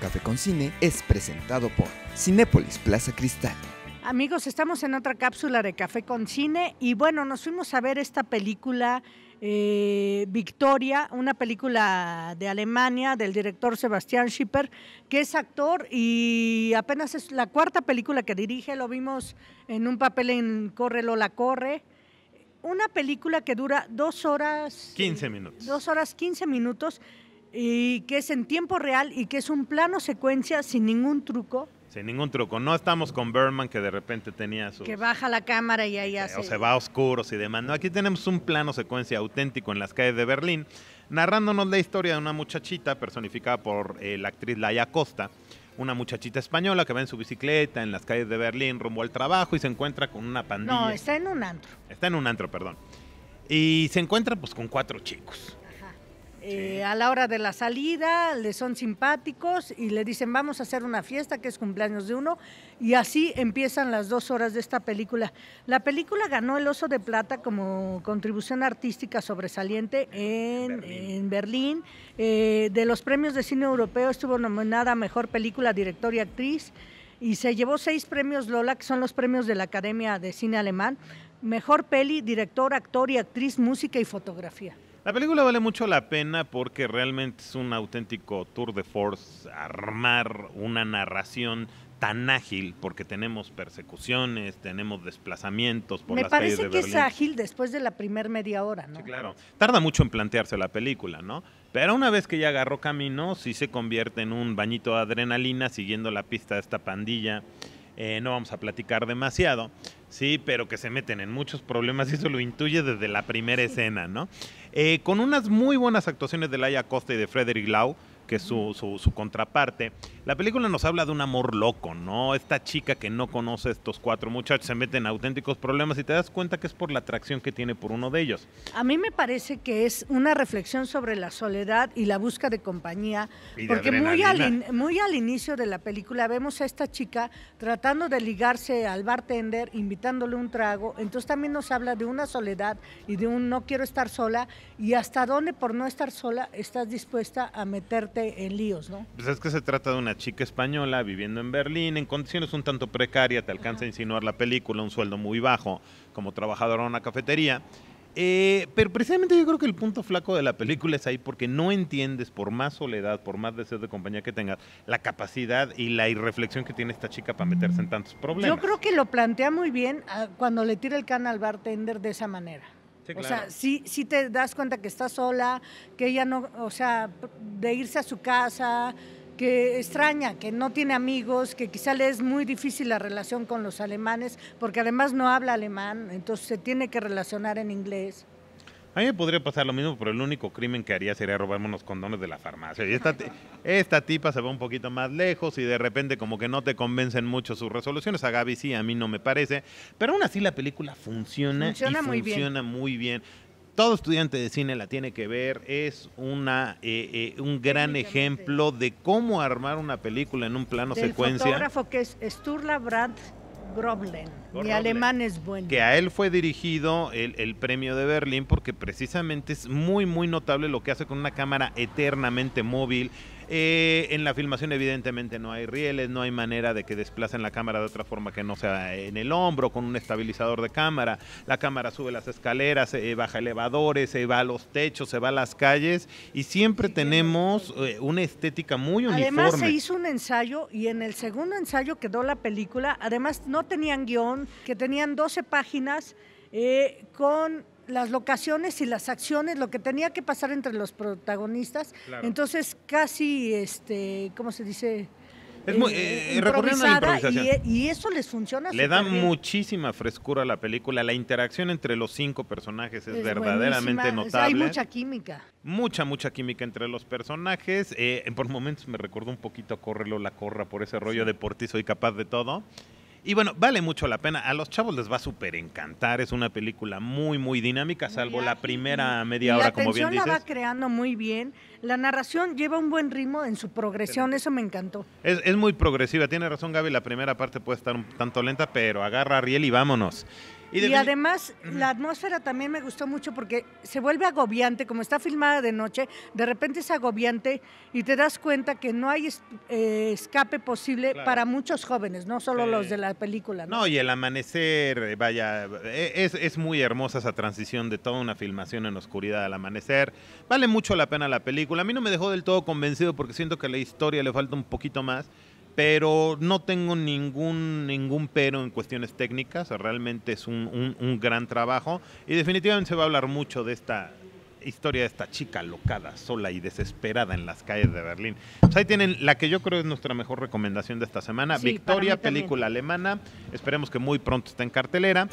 Café con Cine es presentado por Cinépolis Plaza Cristal. Amigos, estamos en otra cápsula de Café con Cine y bueno, nos fuimos a ver esta película eh, Victoria, una película de Alemania del director Sebastián Schipper, que es actor y apenas es la cuarta película que dirige, lo vimos en un papel en Corre Lola Corre una película que dura dos horas. 15 minutos. Dos horas, 15 minutos, y que es en tiempo real y que es un plano secuencia sin ningún truco. Sin ningún truco. No estamos con Berman que de repente tenía su... Que baja la cámara y ahí hace... O se va a oscuros y demás. No, aquí tenemos un plano secuencia auténtico en las calles de Berlín, narrándonos la historia de una muchachita personificada por eh, la actriz Laia Costa, una muchachita española que va en su bicicleta en las calles de Berlín rumbo al trabajo y se encuentra con una pandilla. No, está en un antro. Está en un antro, perdón. Y se encuentra pues con cuatro chicos. Eh, a la hora de la salida le son simpáticos y le dicen vamos a hacer una fiesta que es cumpleaños de uno y así empiezan las dos horas de esta película. La película ganó el Oso de Plata como contribución artística sobresaliente en Berlín. Eh, de los premios de cine europeo estuvo nominada a Mejor Película, Director y Actriz y se llevó seis premios Lola, que son los premios de la Academia de Cine Alemán. Mejor peli, director, actor y actriz, música y fotografía. La película vale mucho la pena porque realmente es un auténtico tour de force armar una narración tan ágil porque tenemos persecuciones, tenemos desplazamientos por las calles de Berlín. Me parece que es ágil después de la primer media hora, ¿no? Sí, claro. Tarda mucho en plantearse la película, ¿no? Pero una vez que ya agarró camino, si se convierte en un bañito de adrenalina siguiendo la pista de esta pandilla. Eh, no vamos a platicar demasiado. Sí, pero que se meten en muchos problemas y eso lo intuye desde la primera escena, ¿no? Eh, con unas muy buenas actuaciones de Laia Costa y de Frederick Lau, que es su, contraparte. La película nos habla de un amor loco, ¿no? Esta chica que no conoce a estos cuatro muchachos se mete en auténticos problemas y te das cuenta que es por la atracción que tiene por uno de ellos. A mí me parece que es una reflexión sobre la soledad y la busca de compañía, porque muy al, muy al inicio de la película vemos a esta chica tratando de ligarse al bartender, invitándole un trago, entonces también nos habla de una soledad y de un no quiero estar sola y hasta dónde por no estar sola estás dispuesta a meterte en líos, ¿no? Pues es que se trata de una chica española viviendo en Berlín, en condiciones un tanto precarias, te alcanza a insinuar la película, un sueldo muy bajo, como trabajadora en una cafetería. Eh, pero precisamente yo creo que el punto flaco de la película es ahí porque no entiendes, por más soledad, por más deseos de compañía que tengas, la capacidad y la irreflexión que tiene esta chica para meterse en mm. tantos problemas. Yo creo que lo plantea muy bien ah, cuando le tira el can al bartender de esa manera. O sea, sí, sí te das cuenta que está sola, que ella no, o sea, de irse a su casa, que extraña, que no tiene amigos, que quizá le es muy difícil la relación con los alemanes, porque además no habla alemán, entonces se tiene que relacionar en inglés. A mí me podría pasar lo mismo, pero el único crimen que haría sería robarme unos condones de la farmacia. Y esta, esta tipa se va un poquito más lejos y de repente como que no te convencen mucho sus resoluciones. A Gaby sí, a mí no me parece. Pero aún así la película funciona, funciona y muy funciona muy bien. Todo estudiante de cine la tiene que ver. Es una eh, eh, un gran ejemplo de cómo armar una película en un plano secuencia. El fotógrafo que es Sturla Brandt Groblen. Mi alemán es bueno. Que a él fue dirigido el, el, premio de Berlín porque precisamente es muy, muy notable lo que hace con una cámara eternamente móvil, eh, en la filmación evidentemente no hay rieles, no hay manera de que desplacen la cámara de otra forma que no sea en el hombro, con un estabilizador de cámara. La cámara sube las escaleras, eh, baja elevadores, se va a los techos, se va a las calles y siempre tenemos eh, una estética muy uniforme. Además se hizo un ensayo y en el segundo ensayo quedó la película. Además no tenían guión, que tenían 12 páginas con las locaciones y las acciones, lo que tenía que pasar entre los protagonistas. Entonces, casi, este, ¿cómo se dice? Es muy, eh, eh, eh, e, Y, eso les funciona. Le da muchísima frescura a la película. La interacción entre los cinco personajes es, verdaderamente notable. hay mucha química. Mucha, mucha química entre los personajes. Eh, por momentos me recordó un poquito a Correlo la Corra por ese rollo de soy capaz de todo. Y bueno, vale mucho la pena. A los chavos les va a súper encantar. Es una película muy, muy dinámica, salvo la primera media hora, como bien dices. La va creando muy bien. La narración lleva un buen ritmo en su progresión. Eso me encantó. Es, es muy progresiva. Tiene razón, Gaby. La primera parte puede estar un tanto lenta, pero agarra a Riel y vámonos. Y, además, la atmósfera también me gustó mucho porque se vuelve agobiante, como está filmada de noche, de repente es agobiante y te das cuenta que no hay eh, escape posible para muchos jóvenes, no solo los de la película. ¿no? y el amanecer, eh, vaya, e-, es, es muy hermosa esa transición de toda una filmación en oscuridad al amanecer. Vale mucho la pena la película. A mí no me dejó del todo convencido porque siento que la historia le falta un poquito más pero no tengo ningún, ningún pero en cuestiones técnicas, realmente es un, gran trabajo y definitivamente se va a hablar mucho de esta historia de esta chica locada, sola y desesperada en las calles de Berlín. Pues ahí tienen la que yo creo es nuestra mejor recomendación de esta semana, Victoria, película alemana, esperemos que muy pronto esté en cartelera.